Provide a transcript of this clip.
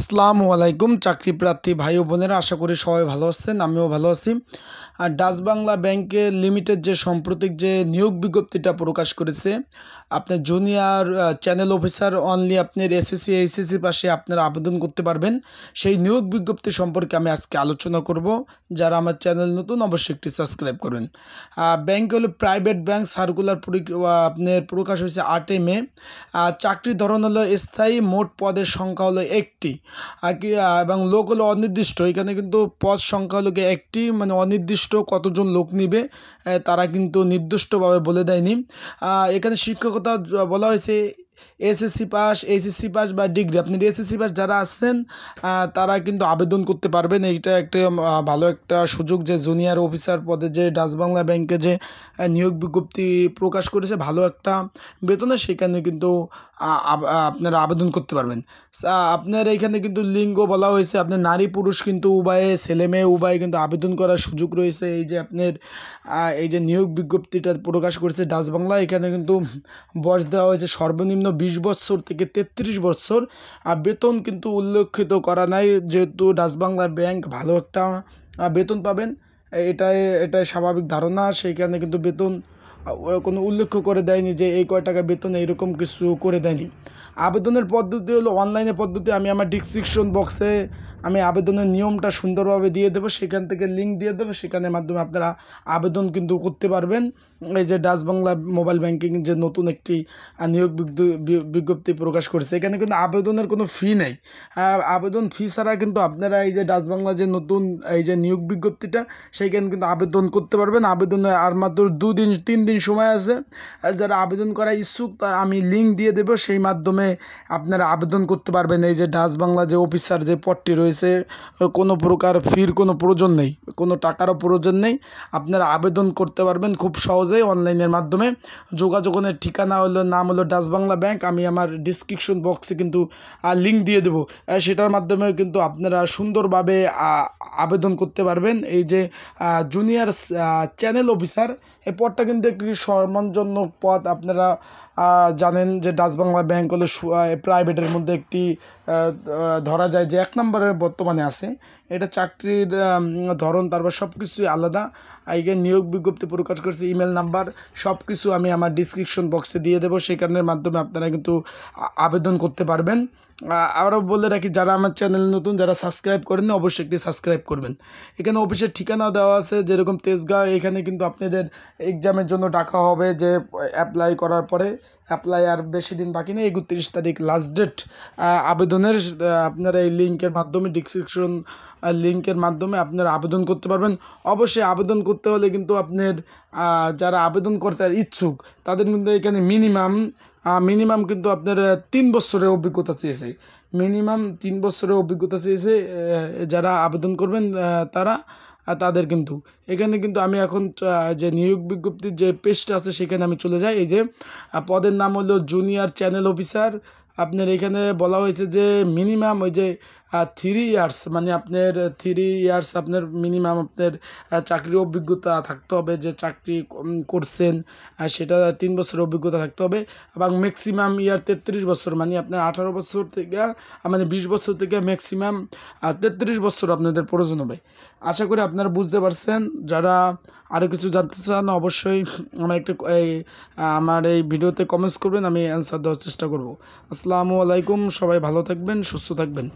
আসসালামু আলাইকুম চাকরি প্রার্থী ভাই ও বোনেরা আশা করি সবাই ভালো আছেন আমিও ভালো আছি আর ডাচ বাংলা ব্যাংকে লিমিটেড যে সাম্প্রতিক যে নিয়োগ বিজ্ঞপ্তিটা প্রকাশ করেছে আপনার জুনিয়র চ্যানেল অফিসার অনলি আপনার এসএসসি এইচএসসি পাশে আপনারা আবেদন করতে পারবেন সেই নিয়োগ বিজ্ঞপ্তি সম্পর্কে আমি আজকে আলোচনা করব যারা আমার চ্যানেল নতুন অবশ্যই একটি সাবস্ক্রাইব করবেন ব্যাংক হলো প্রাইভেট ব্যাংক সার্কুলার আপনার প্রকাশ হয়েছে এ মে চাকরির ধরন হলো স্থায়ী মোট পদের সংখ্যা হলো একটি আর এবং লোক হলো অনির্দিষ্ট এখানে কিন্তু পদ সংখ্যা হলো একটি মানে অনির্দিষ্ট কতজন লোক নিবে তারা কিন্তু নির্দিষ্টভাবে বলে দেয়নি এখানে শিক্ষকতা বলা হয়েছে এসএসসি পাস এসএসসি পাস বা ডিগ্রি আপনি এসএসসি পাস যারা আছেন তারা কিন্তু আবেদন করতে পারবেন এইটা একটা ভালো একটা সুযোগ যে জুনিয়র অফিসার পদে যে ডাচ বাংলা ব্যাংকে যে নিয়োগ বিজ্ঞপ্তি প্রকাশ করেছে ভালো একটা বেতনে সেখানে কিন্তু আপনারা আবেদন করতে পারবেন আপনার এখানে কিন্তু লিঙ্গ বলা হয়েছে আপনার নারী পুরুষ কিন্তু উভয়ে ছেলে মেয়ে উভয়ে কিন্তু আবেদন করার সুযোগ রয়েছে এই যে আপনার এই যে নিয়োগ বিজ্ঞপ্তিটা প্রকাশ করেছে ডাচ বাংলা এখানে কিন্তু বয়স দেওয়া হয়েছে সর্বনিম্ন বিশ বছর থেকে তেত্রিশ বছর বেতন কিন্তু উল্লেখিত করা নাই যেহেতু ডাচবাংলা ব্যাংক ভালো একটা বেতন পাবেন এটাই এটাই স্বাভাবিক ধারণা সেইখানে কিন্তু বেতন কোনো উল্লেখ করে দেয়নি যে এই কয় টাকা বেতন এরকম কিছু করে দেয়নি আবেদনের পদ্ধতি হলো অনলাইনে পদ্ধতি আমি আমার ডিসক্রিপশন বক্সে আমি আবেদনের নিয়মটা সুন্দরভাবে দিয়ে দেবো সেখান থেকে লিঙ্ক দিয়ে দেবো সেখানের মাধ্যমে আপনারা আবেদন কিন্তু করতে পারবেন এই যে ডাচ বাংলা মোবাইল ব্যাংকিং যে নতুন একটি নিয়োগ বিজ্ঞপ্তি প্রকাশ করেছে এখানে কিন্তু আবেদনের কোনো ফি নেই আবেদন ফি ছাড়া কিন্তু আপনারা এই যে ডাচ বাংলা যে নতুন এই যে নিয়োগ বিজ্ঞপ্তিটা সেইখানে কিন্তু আবেদন করতে পারবেন আবেদনে আর মাত্র দুদিন তিন তিন দিন সময় আছে যারা আবেদন করা ইচ্ছুক তার আমি লিঙ্ক দিয়ে দেব সেই মাধ্যমে আপনারা আবেদন করতে পারবেন এই যে ডাস বাংলা যে অফিসার যে পদটি রয়েছে কোনো প্রকার ফির কোনো প্রয়োজন নেই কোনো টাকারও প্রয়োজন নেই আপনারা আবেদন করতে পারবেন খুব সহজেই অনলাইনের মাধ্যমে যোগাযোগের ঠিকানা হলো নাম হলো ডাস বাংলা ব্যাংক আমি আমার ডিসক্রিপশন বক্সে কিন্তু লিঙ্ক দিয়ে দেবো সেটার মাধ্যমে কিন্তু আপনারা সুন্দরভাবে আবেদন করতে পারবেন এই যে জুনিয়র চ্যানেল অফিসার এই পথটা কিন্তু একটি সম্মানজনক পথ আপনারা জানেন যে ডাচ বাংলা ব্যাংক হলো প্রাইভেটের মধ্যে একটি ধরা যায় যে এক নম্বরের বর্তমানে আছে এটা চাকরির ধরন তারপর সব কিছুই আলাদা আগে নিয়োগ বিজ্ঞপ্তি প্রকাশ করেছে ইমেল নাম্বার সব কিছু আমি আমার ডিসক্রিপশন বক্সে দিয়ে দেবো সেই কারণের মাধ্যমে আপনারা কিন্তু আবেদন করতে পারবেন আরও বলে রাখি যারা আমার চ্যানেল নতুন যারা সাবস্ক্রাইব করেন অবশ্যই একটি সাবস্ক্রাইব করবেন এখানে অফিসের ঠিকানা দেওয়া আছে যেরকম তেজগাঁও এখানে কিন্তু আপনাদের এক্সামের জন্য ডাকা হবে যে অ্যাপ্লাই করার পরে অ্যাপ্লাই আর বেশি দিন বাকি নেই একত্রিশ তারিখ লাস্ট ডেট আবেদনের আপনারা এই লিঙ্কের মাধ্যমে ডিসক্রিপশন লিঙ্কের মাধ্যমে আপনারা আবেদন করতে পারবেন অবশ্যই আবেদন করতে হলে কিন্তু আপনার যারা আবেদন করতে ইচ্ছুক তাদের কিন্তু এখানে মিনিমাম মিনিমাম কিন্তু আপনার তিন বছরের অভিজ্ঞতা চেয়েছে মিনিমাম তিন বছরের অভিজ্ঞতা চেয়েছে যারা আবেদন করবেন তারা তাদের কিন্তু এখানে কিন্তু আমি এখন যে নিয়োগ বিজ্ঞপ্তির যে পেজটা আছে সেখানে আমি চলে যাই এই যে পদের নাম হলো জুনিয়র চ্যানেল অফিসার আপনার এখানে বলা হয়েছে যে মিনিমাম ওই যে থ্রি ইয়ার্স মানে আপনার থ্রি ইয়ার্স আপনার মিনিমাম আপনার চাকরির অভিজ্ঞতা থাকতে হবে যে চাকরি করছেন সেটা তিন বছর অভিজ্ঞতা থাকতে হবে এবং ম্যাক্সিমাম ইয়ার তেত্রিশ বছর মানে আপনার আঠারো বছর থেকে মানে বিশ বছর থেকে ম্যাক্সিমাম তেত্রিশ বছর আপনাদের প্রয়োজন হবে আশা করি আপনারা বুঝতে পারছেন যারা আরও কিছু জানতে চান অবশ্যই আমার একটা এই আমার এই ভিডিওতে কমেন্টস করবেন আমি অ্যান্সার দেওয়ার চেষ্টা করব আসসালামু আলাইকুম সবাই ভালো থাকবেন সুস্থ থাকবেন